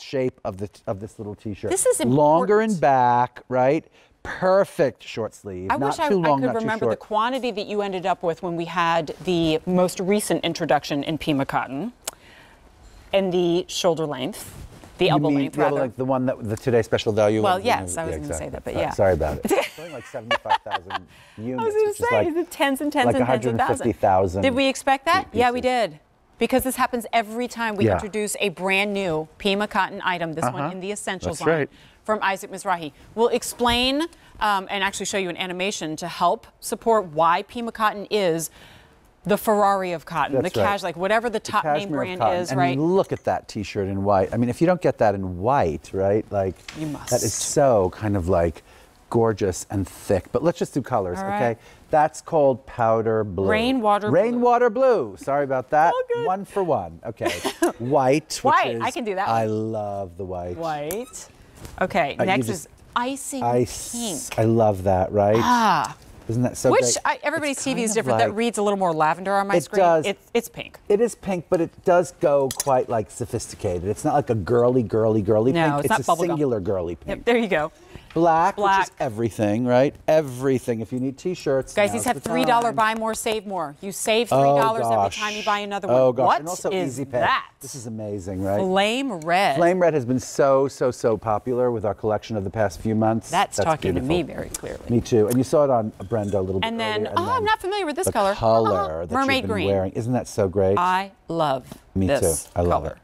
shape of, the, of this little t-shirt. This is important. Longer in back, right? perfect short sleeve. I not wish I, long, I, could remember the quantity that you ended up with when we had the most recent introduction in Pima cotton, and the shoulder length, the you elbow mean, length. The rather. like the one that the today special value. Well, yes, I was yeah, going to exactly. say that, but yeah. Sorry, sorry about it. Something like seventy-five thousand units. I was going to say like, the tens and tens like and tens of thousands. Did we expect that? Yeah, we did. Because this happens every time we yeah. introduce a brand new Pima cotton item, this uh -huh. one uh-huh. in the essentials That's line right. from Isaac Mizrahi. We'll explain um, and actually show you an animation to help support why Pima cotton is the Ferrari of cotton, That's the right. cash, like whatever the top the name brand is, and right? look at that T-shirt in white. I mean, if you don't get that in white, right? Like you must. That is so kind of like gorgeous and thick. But let's just do colors, right. okay? That's called powder blue. Rainwater Rainwater blue. Sorry about that. one for one. Okay. white. White. Is, I can do that. I love the white. White. Okay. Uh, next is icing ice. pink. I love that, right? Ah. Isn't that so Which I, everybody's TV is different. Like, that reads a little more lavender on my it screen. Does, it's, it's pink. It is pink, but it does go quite like sophisticated. It's not like a girly, girly, girly no, pink. It's, it's not a singular gum. girly pink. Yep, there you go. Black, Black, which is everything, right? Everything. If you need T-shirts, guys, these have three dollar buy more, save more. You save oh, three dollars oh, every time you buy another oh, one. Oh gosh! What and also is that? This is amazing, right? Flame red. Flame red has been so, so, so popular with our collection of the past few months. That's, That's talking beautiful. to me very clearly. Me too. And you saw it on Brenda a little bit. And then, earlier, and oh, then I'm not familiar with this the color. Color uh -huh. that Mermaid you've been green. wearing. Isn't that so great? I love. Me too. I color. love it.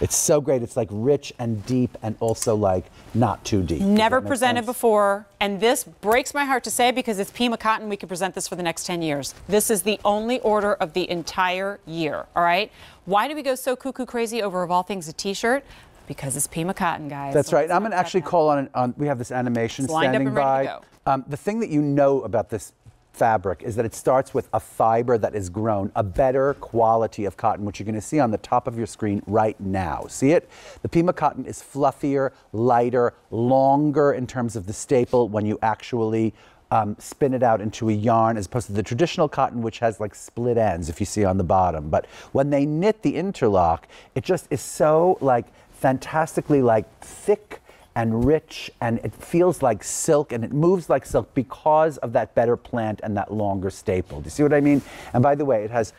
It's so great. It's like rich and deep and also like not too deep. Never presented sense? before. And this breaks my heart to say because it's Pima Cotton. We could present this for the next 10 years. This is the only order of the entire year. All right. Why do we go so cuckoo crazy over, of all things, a t shirt? Because it's Pima Cotton, guys. That's so right. I'm going to actually call on, on, we have this animation standing by. Um, the thing that you know about this fabric is that it starts with a fiber that is grown, a better quality of cotton, which you're going to see on the top of your screen right now. See it? The Pima cotton is fluffier, lighter, longer in terms of the staple when you actually um, spin it out into a yarn as opposed to the traditional cotton, which has like split ends, if you see on the bottom. But when they knit the interlock, it just is so like fantastically like thick and rich and it feels like silk and it moves like silk because of that better plant and that longer staple. Do you see what I mean? And by the way, it has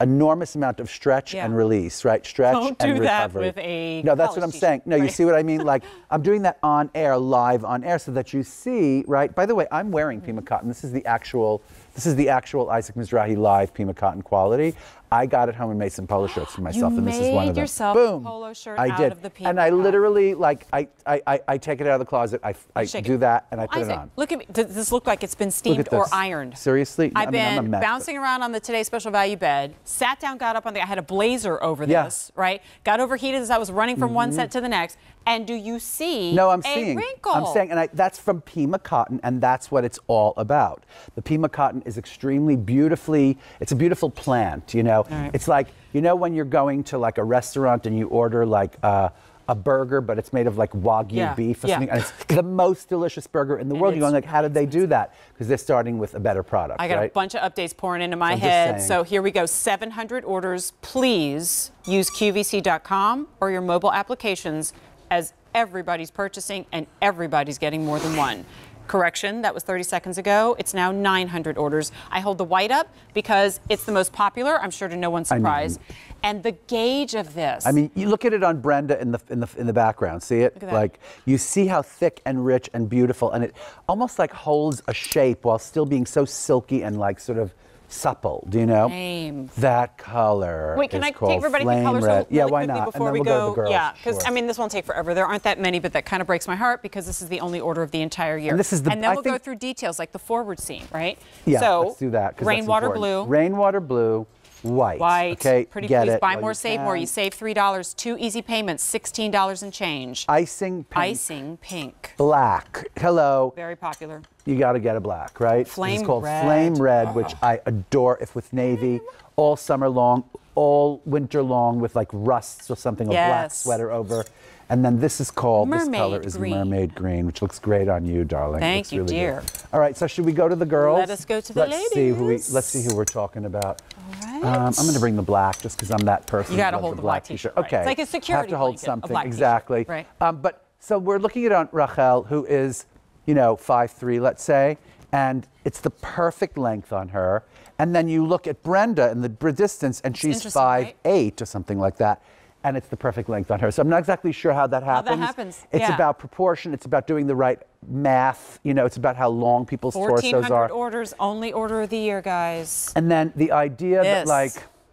enormous amount of stretch yeah. and release, right? Stretch Don't and do recovery. That with a no, that's what I'm saying. No, right? you see what I mean? Like I'm doing that on air, live on air, so that you see, right? By the way, I'm wearing Pima mm-hmm. Cotton. This is the actual this is the actual Isaac Mizrahi live Pima cotton quality. I got it home and made some polo shirts for myself, and this is one of them. Yourself Boom! polo shirt I did, and I literally like I, I I, I take it out of the closet. I, I do it. that and I put Isaac, it on. Look at me. Does this look like it's been steamed or ironed? Seriously, I've I mean, been mess, bouncing but. around on the Today Special Value bed. Sat down, got up on the. I had a blazer over this, yeah. right? Got overheated as I was running from mm -hmm. one mm-hmm. set to the next. And do you see no, I'm seeing, wrinkle? I'm saying, and I, that's from Pima cotton, and that's what it's all about. The Pima cotton is extremely beautifully, it's a beautiful plant, you know. Right. It's like, you know when you're going to like a restaurant and you order like uh, a burger, but it's made of like Wagyu yeah. beef or yeah. something. And it's the most delicious burger in the world. You're going like, how did they do that? Because they're starting with a better product, I got right? a bunch of updates pouring into my so head. So here we go, 700 orders. Please use QVC.com or your mobile applications as everybody's purchasing and everybody's getting more than one. Correction, that was 30 seconds ago. It's now 900 orders. I hold the white up because it's the most popular. I'm sure to no one's surprise. I mean, and the gauge of this. I mean, you look at it on Brenda in the in the in the background. See it? Like you see how thick and rich and beautiful, and it almost like holds a shape while still being so silky and like sort of Supple, do you know? Flame. That color. Wait, can I take everybody to colors red. Really yeah, why not? Before and then we we'll go, go to the girls. Yeah, because sure. I mean, this won't take forever. There aren't that many, but that kind of breaks my heart because this is the only order of the entire year. And this is the. And then I we'll think, go through details like the forward scene, right? Yeah. So let's do that. Rainwater blue. Rainwater blue. White. White. Okay. Pretty Get please. It. Buy well, more, save can. more. You save three dollars, two easy payments, sixteen dollars and change. Icing pink. Icing pink. Black. Hello. Very popular you got to get a black, right? Flame it's called red. flame red, which I adore. If with navy, all summer long, all winter long, with like rusts or something, yes. a black sweater over. And then this is called mermaid this color is green. mermaid green, which looks great on you, darling. Thank you, really dear. Good. All right, so should we go to the girls? Let us go to the let's ladies. See who we, let's see who we're talking about. All um, right. Um, I'm going to bring the black just because I'm that person. You got to hold the black, t-shirt. Right. Okay. It's like a security. Have to hold blanket, something exactly. Right. Um, but so we're looking at Aunt Rachel, who is you know, five three, let's say, and it's the perfect length on her. And then you look at Brenda in the distance, and she's five right? eight or something like that, and it's the perfect length on her. So I'm not exactly sure how that happens. How that happens. It's yeah. about proportion. It's about doing the right math. You know, it's about how long people's torsos are. 1,400 orders, only order of the year, guys. And then the idea this. that like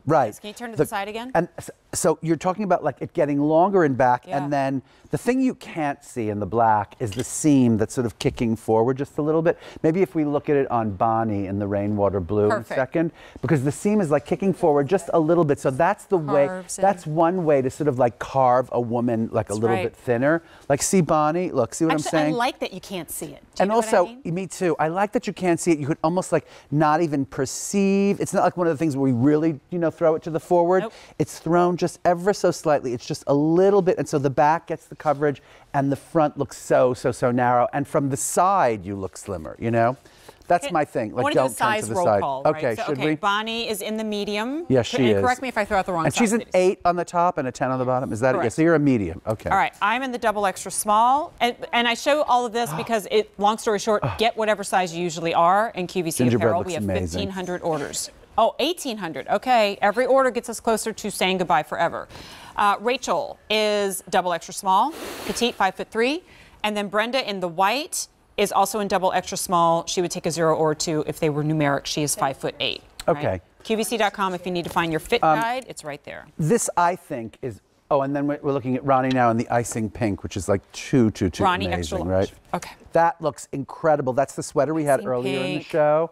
Right. Yes, can you turn to the, the, side again? And so you're talking about like it getting longer and back, yeah. and then the thing you can't see in the black is the seam that's sort of kicking forward just a little bit. Maybe if we look at it on Bonnie in the rainwater blue Perfect. in a second, because the seam is like kicking forward just a little bit. So that's the Carves way. In. That's one way to sort of like carve a woman like that's a little right. bit thinner. Like see Bonnie. Look, see what Actually, I'm saying? I like that you can't see it. and also, I mean? me too. I like that you can't see it. You could almost like not even perceive. It's not like one of the things where we really, you know throw it to the forward. Nope. It's thrown just ever so slightly. It's just a little bit. And so the back gets the coverage and the front looks so, so, so narrow. And from the side, you look slimmer, you know? That's my thing. Like, don't come to the side. Call, right? okay, so, should okay, we? Bonnie is in the medium. Yes, she and is. Correct me if I throw out the wrong. And side, she's an please. eight on the top and a ten on the bottom. Is that correct. it? Yes. So you're a medium. Okay. All right. I'm in the double extra small, and and I show all of this because it. Long story short, get whatever size you usually are in QVC Gingerbread apparel. We have 1,500 orders. Oh, 1800. Okay. Every order gets us closer to saying goodbye forever. Uh, Rachel is double extra small, petite, five foot three. And then Brenda in the white is also in double extra small. She would take a zero or two if they were numeric. She is five foot eight. Okay. Right? QVC.com, if you need to find your fit um, guide, it's right there. This, I think, is. Oh, and then we're looking at Ronnie now in the icing pink, which is like too, too, too Ronnie amazing, right? Okay. That looks incredible. That's the sweater we had earlier pink. in the show.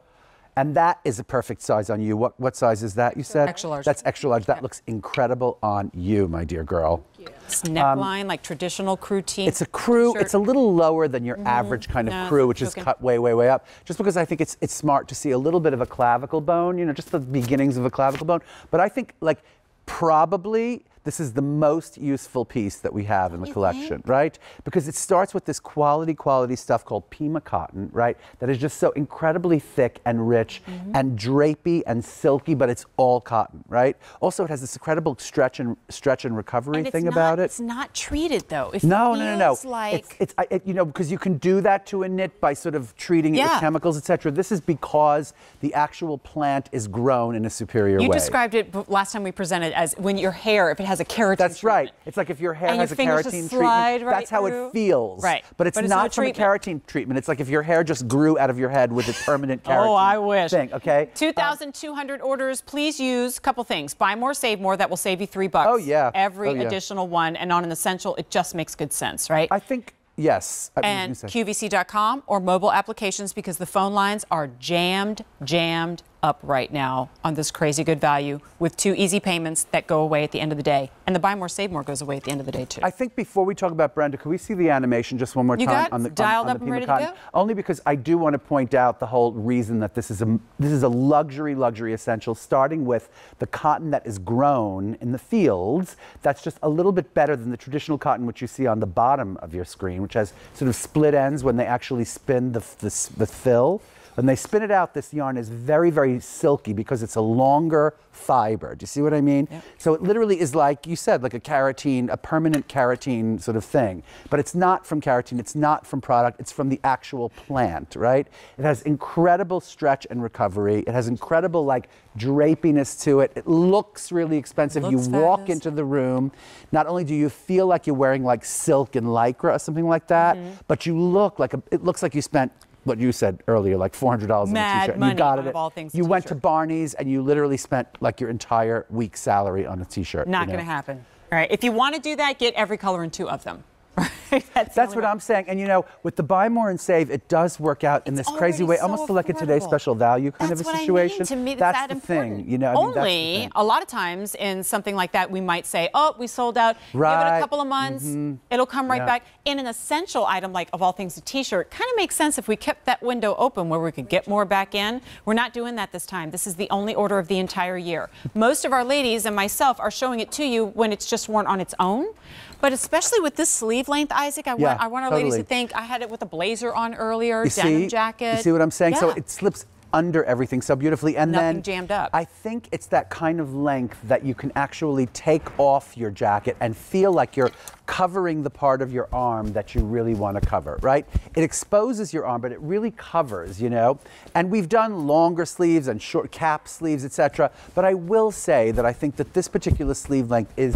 And that is a perfect size on you. What what size is that you said? Extra large. That's extra large. That looks incredible on you, my dear girl. It's neckline, um, like traditional crew tee. It's a crew. Shirt. It's a little lower than your mm -hmm. average kind of no, crew, which is cut way, way, way up. Just because I think it's it's smart to see a little bit of a clavicle bone, you know, just the beginnings of a clavicle bone. But I think like probably this is the most useful piece that we have in the collection, think? right? Because it starts with this quality, quality stuff called Pima cotton, right? That is just so incredibly thick and rich mm -hmm. and drapey and silky, but it's all cotton, right? Also, it has this incredible stretch and stretch and recovery and thing not, about it. It's not treated though. no, no, no, no. Like it's, it's I, it, you know because you can do that to a knit by sort of treating yeah. it with chemicals, etc. This is because the actual plant is grown in a superior you way. You described it last time we presented as when your hair, if it has has a keratin. That's treatment. right. It's like if your hair and has your a keratin treatment. Right that's how through. it feels. Right. But it's, but it's not from a keratin treatment. It's like if your hair just grew out of your head with a permanent oh, keratin. oh, I wish. Thing. Okay. Uh, two thousand two hundred orders. Please use a couple things. Buy more, save more. That will save you three bucks. Oh yeah. Oh, Every oh, yeah. additional one, and on an essential, it just makes good sense, right? I think Yes. Uh, and QVC.com or mobile applications because the phone lines are jammed, jammed, up right now on this crazy good value with two easy payments that go away at the end of the day. And the buy more, save more goes away at the end of the day, too. I think before we talk about Brenda, can we see the animation just one more you time on the dialed on, on up the and ready cotton? to go? Only because I do want to point out the whole reason that this is a this is a luxury, luxury essential, starting with the cotton that is grown in the fields. That's just a little bit better than the traditional cotton which you see on the bottom of your screen, which has sort of split ends when they actually spin the, the, the fill. And they spin it out, this yarn is very, very silky because it's a longer fiber. Do you see what I mean? Yep. So it literally is like you said, like a carotene, a permanent carotene sort of thing. But it's not from carotene, it's not from product, it's from the actual plant, right? It has incredible stretch and recovery. It has incredible like drapiness to it. It looks really expensive. Looks you walk into the room, not only do you feel like you're wearing like silk and lycra or something like that, mm -hmm. but you look like a, it looks like you spent what you said earlier, like $400 on in a t-shirt. You got it. all things you went to Barney's and you literally spent like your entire week's salary on a t-shirt. Not you know? going to happen. All right. If you want to do that, get every color in two of them. That's, That's what I'm saying. And you know, with the buy more and save, it does work out in this crazy way, so almost affordable. like a today's special value kind that's of a situation. I mean. To me, that's, that the important. thing. You know, I only a lot of times in something like that, we might say, "Oh, we sold out. Right. Give it a couple of months, mm -hmm. it'll come right yeah. back." In an essential item like, of all things, a T-shirt, kind of makes sense if we kept that window open where we could get more back in. We're not doing that this time. This is the only order of the entire year. Most of our ladies and myself are showing it to you when it's just worn on its own. But especially with this sleeve length, Isaac, I, yeah, want, I want our totally. ladies to think I had it with a blazer on earlier, you denim see, jacket. You see what I'm saying? Yeah. So it slips under everything so beautifully and Nothing then jammed up. I think it's that kind of length that you can actually take off your jacket and feel like you're covering the part of your arm that you really want to cover, right? It exposes your arm, but it really covers, you know? And we've done longer sleeves and short cap sleeves, etc. But I will say that I think that this particular sleeve length is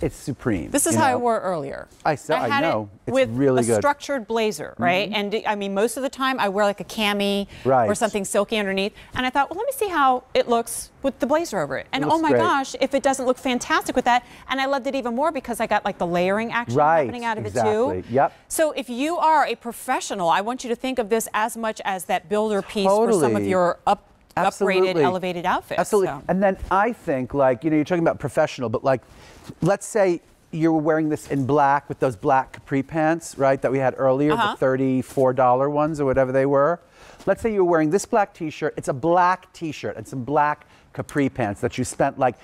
it's supreme. This is how know? I wore earlier. I, so, I, I know. It it's with really a good. structured blazer, mm-hmm. right? Mm -hmm. And I mean, most of the time I wear like a cami right. or something silky underneath. And I thought, well, let me see how it looks with the blazer over it. And it oh my great. gosh, if it doesn't look fantastic with that. And I loved it even more because I got like the layering engineering action right, happening out of exactly. it too. Yep. So if you are a professional, I want you to think of this as much as that builder piece totally. for some of your up Absolutely. upgraded, elevated outfits. Absolutely. So. And then I think, like, you know, you're talking about professional, but like, let's say you are wearing this in black with those black capri pants, right, that we had earlier, uh -huh. the uh-huh. $34 ones or whatever they were. Let's say you are wearing this black t shirt. It's a black t shirt and some black capri pants that you spent like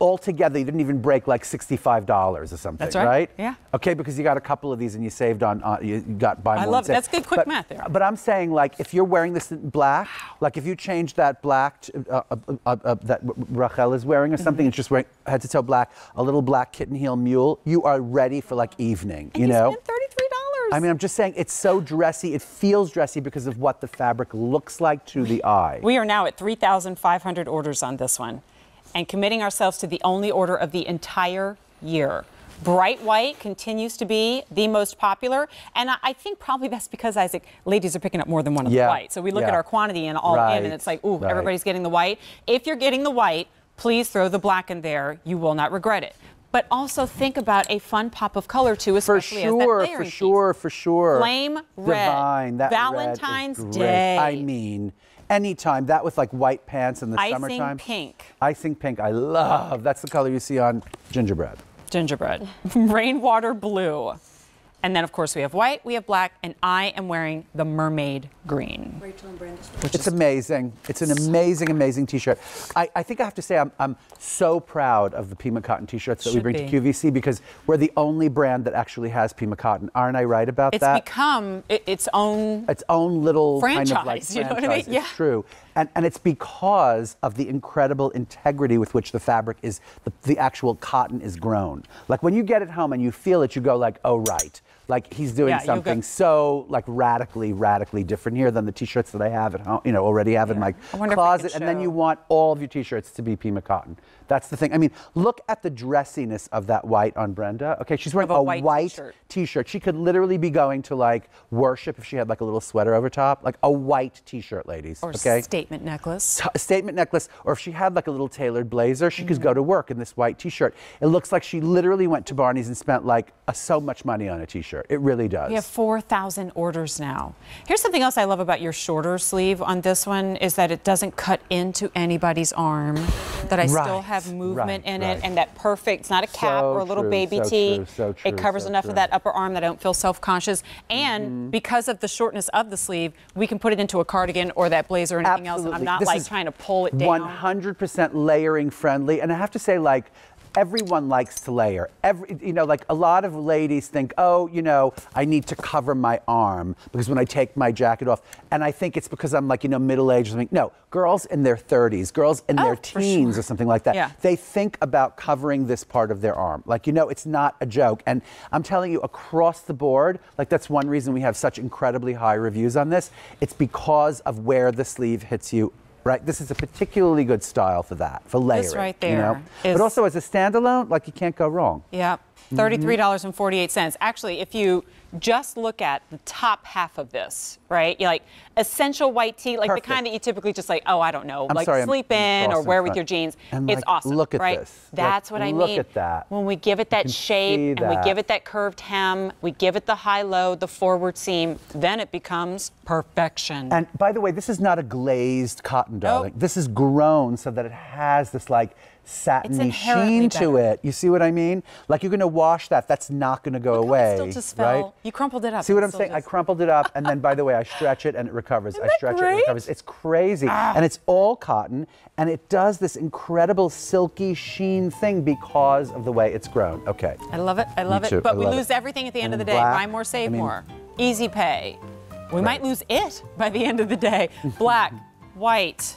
altogether, you didn't even break like $65 or something, That's right. right? Yeah. Okay, because you got a couple of these and you saved on, uh, you got by I more. love That's good quick but, math there. But I'm saying like if you're wearing this in black, wow. like if you change that black to, uh, uh, uh, uh that Rachel is wearing or something, mm -hmm. it's just wearing head to toe black, a little black kitten heel mule, you are ready for like evening, and you, you know? I mean, I'm just saying it's so dressy. It feels dressy because of what the fabric looks like to the eye. We are now at 3,500 orders on this one and committing ourselves to the only order of the entire year. Bright white continues to be the most popular, and I think probably that's because Isaac, ladies are picking up more than one of yeah. the white. So we look yeah. at our quantity and all right. in, and it's like, ooh, right. everybody's getting the white. If you're getting the white, please throw the black in there. You will not regret it but also think about a fun pop of color too, especially for sure, as that for sure, piece. for sure. Flame red, Divine, that Valentine's red Day. I mean, anytime that with like white pants in the Icing summertime. Icing pink. Icing pink. I love. That's the color you see on gingerbread. Gingerbread. Rainwater blue. And then, of course, we have white, we have black, and I am wearing the mermaid green. Rachel and Brandis. It's amazing. It's an amazing, amazing t-shirt. I, I, think I have to say I'm, I'm so proud of the Pima Cotton t-shirts that Should we bring be. to QVC because we're the only brand that actually has Pima Cotton. Aren't I right about it's that? It's become its own... Its own little franchise, kind of like you know what I mean? Yeah. It's true. And, and it's because of the incredible integrity with which the fabric is, the, the actual cotton is grown. Like when you get it home and you feel it, you go like, oh, right. Like he's doing yeah, something so like radically, radically different here than the t-shirts that I have at home, you know, already have yeah. in my closet. And then you want all of your t-shirts to be Pima Cotton. That's the thing. I mean, look at the dressiness of that white on Brenda. Okay, she's wearing a, a, white t-shirt. She could literally be going to like worship if she had like a little sweater over top, like a white t-shirt, ladies. Or okay? statement necklace. A statement necklace, or if she had like a little tailored blazer, she mm -hmm. could mm-hmm. go to work in this white t-shirt. It looks like she literally went to Barney's and spent like a, so much money on a t-shirt pressure. It really does. You have 4,000 orders now. Here's something else I love about your shorter sleeve on this one is that it doesn't cut into anybody's arm, that I right. still have movement right. in right. it, and that perfect, it's not a cap so or a little true. baby so tee. So it covers enough of that upper arm that I don't feel self-conscious. And mm -hmm. because of the shortness of the sleeve, we can put it into a cardigan or that blazer or anything Absolutely. else, and I'm not this like trying to pull it down. 100% layering friendly, and I have to say like, everyone likes to layer. Every, you know, like a lot of ladies think, oh, you know, I need to cover my arm because when I take my jacket off, and I think it's because I'm like, you know, middle aged. Like, no, girls in their 30s, girls in oh, their teens sure. or something like that, yeah. they think about covering this part of their arm. Like, you know, it's not a joke. And I'm telling you, across the board, like that's one reason we have such incredibly high reviews on this. It's because of where the sleeve hits you right? This is a particularly good style for that, for layering. This right there. You know? But also as a standalone, like you can't go wrong. Yeah. Mm-hmm. $33.48. Actually, if you just look at the top half of this, right? You like essential white tea, like Perfect. the kind that you typically just like, oh, I don't know, I'm like sorry, sleep I'm in or wear with your jeans. And it's like, awesome. Look at right? this. That's like, what I look mean. Look at that. When we give it that shape that. and we give it that curved hem, we give it the high low, the forward seam, then it becomes perfection. And by the way, this is not a glazed cotton, darling. This is grown so that it has this like satiny sheen better. to it. You see what I mean? Like you're going to wash that. That's not going to go Look away. right? You crumpled it up. See what I'm saying? Just... I crumpled it up, and then by the way, I stretch it and it recovers. Isn't I stretch great? it and it recovers. It's crazy, ah. and it's all cotton, and it does this incredible silky sheen thing because of the way it's grown. Okay. I love it. I love it. But we lose it. everything at the end and of the day. Black, Buy more, save I mean, more. Easy pay. We right. might lose it by the end of the day. Black, white.